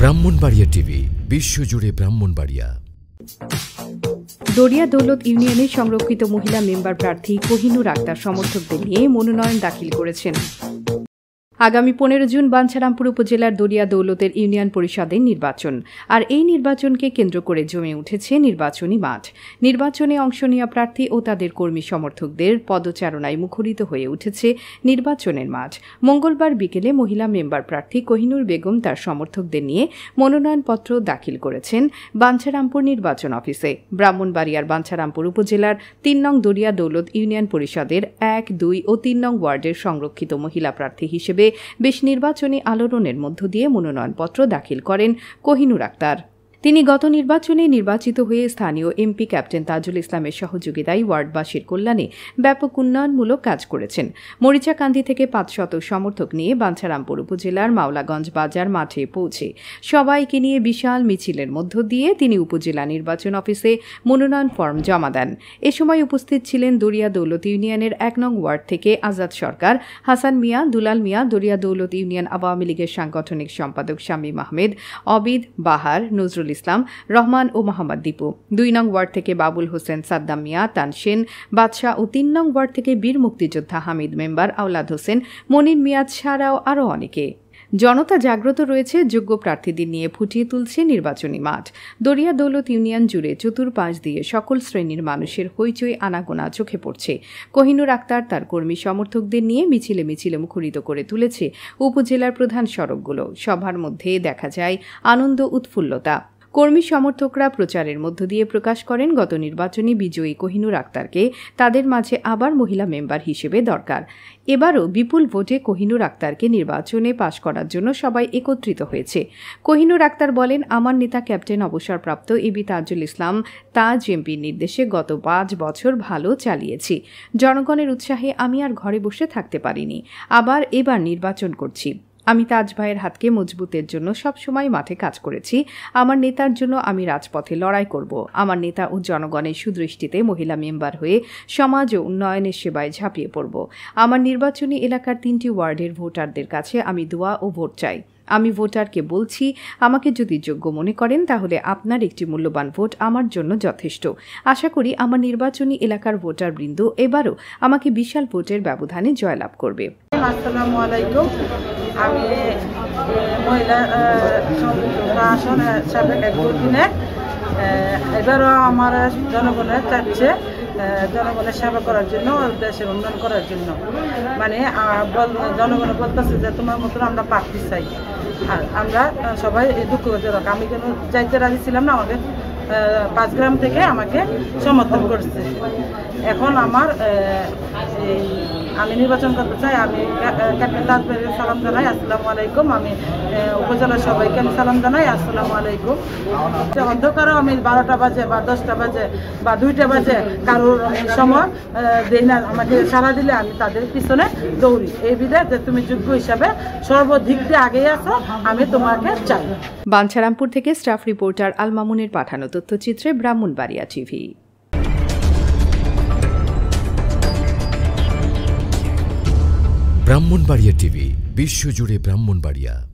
Brahmanbaria TV বিশ্বজুড়ে ব্রাহ্মণবাড়িয়া দরিয়া দৌলত ইউনিয়নের সংরক্ষিত মহিলা মেম্বার প্রার্থী কোহিনুর আক্তার সমর্থকদের নিয়ে মনোনয়ন দাখিল করেছেন আগামী পনেরো জুন বাঞ্ছারামপুর উপজেলার দরিয়া দৌলতের ইউনিয়ন পরিষদের নির্বাচন আর এই নির্বাচনকে কেন্দ্র করে জমে উঠেছে নির্বাচনী মাঠ নির্বাচনে অংশ নেওয়া প্রার্থী ও তাদের কর্মী সমর্থকদের পদচারণায় মুখরিত হয়ে উঠেছে নির্বাচনের মাঠ মঙ্গলবার বিকেলে মহিলা মেম্বার প্রার্থী কহিনুর বেগম তার সমর্থকদের নিয়ে মনোনয়নপত্র দাখিল করেছেন বাঞ্ছারামপুর নির্বাচন অফিসে ব্রাহ্মণবাড়িয়ার বাঞ্ছারামপুর উপজেলার তিন নং দরিয়া দৌলত ইউনিয়ন পরিষদের এক দুই ও তিন নং ওয়ার্ডের সংরক্ষিত মহিলা প্রার্থী হিসেবে বেশ নির্বাচনী আলোড়নের মধ্য দিয়ে মনোনয়নপত্র দাখিল করেন কোহিনুর আক্তার তিনি গত নির্বাচনে নির্বাচিত হয়ে স্থানীয় এমপি ক্যাপ্টেন তাজুল ইসলামের সহযোগিতায় ওয়ার্ডবাসীর কল্যাণে ব্যাপক উন্নয়নমূলক কাজ করেছেন মরিচাকান্দি থেকে পাঁচ শত সমর্থক নিয়ে বাঞ্ছারামপুর উপজেলার মাওলাগঞ্জ বাজার মাঠে পৌঁছে সবাইকে নিয়ে বিশাল মিছিলের মধ্য দিয়ে তিনি উপজেলা নির্বাচন অফিসে মনোনয়ন ফর্ম জমা দেন এ সময় উপস্থিত ছিলেন দরিয়া দৌলত ইউনিয়নের এক নং ওয়ার্ড থেকে আজাদ সরকার হাসান মিয়া দুলাল মিয়া দরিয়া দৌলত ইউনিয়ন আওয়ামী লীগের সাংগঠনিক সম্পাদক শামীম আহমেদ অবিদ বাহার নজরুল নজরুল ইসলাম রহমান ও মোহাম্মদ দীপু দুই নং ওয়ার্ড থেকে বাবুল হোসেন সাদ্দাম মিয়া তানসেন বাদশাহ ও তিন নং ওয়ার্ড থেকে বীর মুক্তিযোদ্ধা হামিদ মেম্বার আওলাদ হোসেন মনির মিয়াদ ছাড়াও আরও অনেকে জনতা জাগ্রত রয়েছে যোগ্য প্রার্থীদের নিয়ে ফুটিয়ে তুলছে নির্বাচনী মাঠ দরিয়া দৌলত ইউনিয়ন জুড়ে চতুর্পাশ দিয়ে সকল শ্রেণীর মানুষের হইচই আনাগোনা চোখে পড়ছে কহিনুর আক্তার তার কর্মী সমর্থকদের নিয়ে মিছিলে মিছিলে মুখরিত করে তুলেছে উপজেলার প্রধান সড়কগুলো সভার মধ্যে দেখা যায় আনন্দ উৎফুল্লতা কর্মী সমর্থকরা প্রচারের মধ্য দিয়ে প্রকাশ করেন গত নির্বাচনে বিজয়ী কোহিনুর আক্তারকে তাদের মাঝে আবার মহিলা মেম্বার হিসেবে দরকার এবারও বিপুল ভোটে কোহিনুর আক্তারকে নির্বাচনে পাশ করার জন্য সবাই একত্রিত হয়েছে কোহিনুর আক্তার বলেন আমার নেতা ক্যাপ্টেন অবসরপ্রাপ্ত এবি তাজুল ইসলাম তাজ এমপির নির্দেশে গত পাঁচ বছর ভালো চালিয়েছি জনগণের উৎসাহে আমি আর ঘরে বসে থাকতে পারিনি আবার এবার নির্বাচন করছি আমি তাজ ভাইয়ের হাতকে মজবুতের জন্য সবসময় মাঠে কাজ করেছি আমার নেতার জন্য আমি রাজপথে লড়াই করব আমার নেতা ও জনগণের সুদৃষ্টিতে মহিলা মেম্বার হয়ে সমাজ ও উন্নয়নের সেবায় ঝাঁপিয়ে পড়ব আমার নির্বাচনী এলাকার তিনটি ওয়ার্ডের ভোটারদের কাছে আমি দোয়া ও ভোট চাই আমি ভোটারকে বলছি আমাকে যদি যোগ্য মনে করেন তাহলে আপনার একটি মূল্যবান ভোট আমার জন্য যথেষ্ট আশা করি আমার নির্বাচনী এলাকার ভোটারবৃন্দ এবারও আমাকে বিশাল ভোটের ব্যবধানে জয়লাভ করবে মহিলা এবারও আমার জনগণের চাচ্ছে জনগণের সেবা করার জন্য দেশের উন্নয়ন করার জন্য মানে জনগণ বলতেছে যে তোমার মতন আমরা প্রার্থী চাই আর আমরা সবাই দুঃখ করতে আমি কেন যাইতে রাজি ছিলাম না আমাদের পাঁচ গ্রাম থেকে আমাকে সমর্থন করছে এখন আমার এই আমি নির্বাচন করতে চাই আমি ক্যাপ্টেন তাজবাইকে সালাম জানাই আসসালামু আলাইকুম আমি উপজেলার সবাইকে আমি সালাম জানাই আসসালামু আলাইকুম অন্ধকারও আমি বারোটা বাজে বা দশটা বাজে বা দুইটা বাজে কারোর সময় দেই না আমাকে সারা দিলে আমি তাদের পিছনে দৌড়ি এই বিধে যে তুমি যোগ্য হিসাবে সর্বধিক দিয়ে আগেই আসো আমি তোমাকে চাই বাঞ্ছারামপুর থেকে স্টাফ রিপোর্টার আলমামুনের পাঠানো তথ্যচিত্রে ব্রাহ্মণবাড়িয়া টিভি ব্রাহ্মণবাড়িয়া টিভি বিশ্বজুড়ে ব্রাহ্মণবাড়িয়া